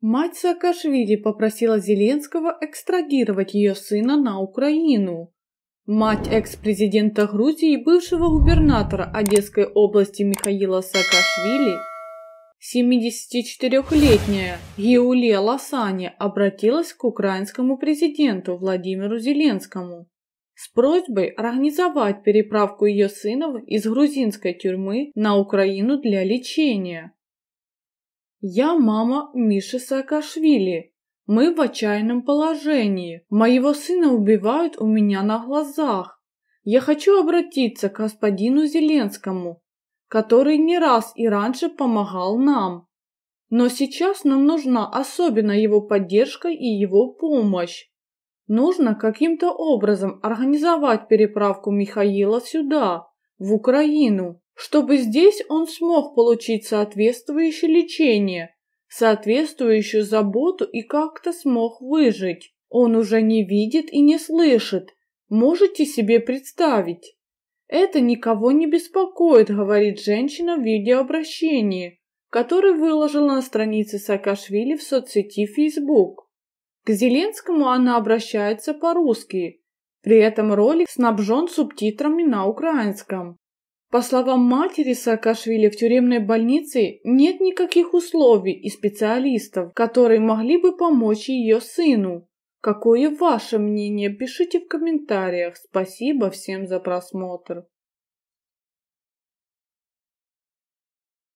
Мать Саакашвили попросила Зеленского экстрадировать ее сына на Украину. Мать экс-президента Грузии и бывшего губернатора Одесской области Михаила Саакашвили, 74-летняя Геулия Лосани обратилась к украинскому президенту Владимиру Зеленскому с просьбой организовать переправку ее сына из грузинской тюрьмы на Украину для лечения. «Я мама Миши Саакашвили. Мы в отчаянном положении. Моего сына убивают у меня на глазах. Я хочу обратиться к господину Зеленскому, который не раз и раньше помогал нам. Но сейчас нам нужна особенно его поддержка и его помощь. Нужно каким-то образом организовать переправку Михаила сюда, в Украину чтобы здесь он смог получить соответствующее лечение, соответствующую заботу и как-то смог выжить. Он уже не видит и не слышит. Можете себе представить? Это никого не беспокоит, говорит женщина в видеообращении, который выложил на странице Саакашвили в соцсети Facebook. К Зеленскому она обращается по-русски. При этом ролик снабжен субтитрами на украинском. По словам матери Саакашвили, в тюремной больнице нет никаких условий и специалистов, которые могли бы помочь ее сыну. Какое ваше мнение, пишите в комментариях. Спасибо всем за просмотр.